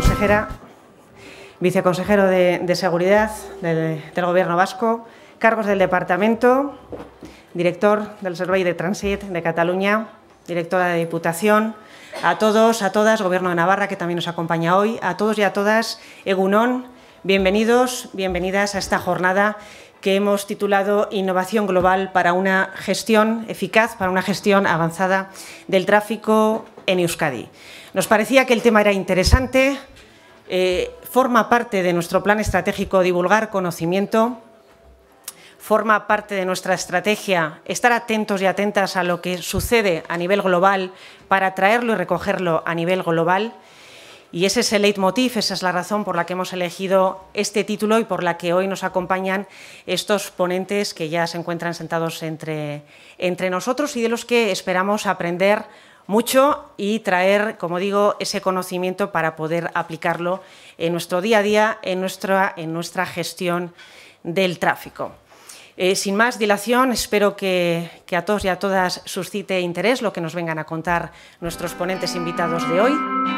consejera, viceconsejero de, Seguridad del, Gobierno vasco, cargos del Departamento, director del Servicio de Transit de Cataluña, directora de Diputación, a todos, a todas, Gobierno de Navarra, que también nos acompaña hoy, a todos y a todas, Egunón, bienvenidos, bienvenidas a esta jornada que hemos titulado Innovación Global para una gestión eficaz, para una gestión avanzada del tráfico en Euskadi. Nos parecía que el tema era interesante, eh, forma parte de nuestro plan estratégico divulgar conocimiento, forma parte de nuestra estrategia estar atentos y atentas a lo que sucede a nivel global para traerlo y recogerlo a nivel global. Y ese es el leitmotiv, esa es la razón por la que hemos elegido este título y por la que hoy nos acompañan estos ponentes que ya se encuentran sentados entre, entre nosotros y de los que esperamos aprender mucho y traer, como digo, ese conocimiento para poder aplicarlo en nuestro día a día, en nuestra, en nuestra gestión del tráfico. Eh, sin más dilación, espero que, que a todos y a todas suscite interés lo que nos vengan a contar nuestros ponentes invitados de hoy.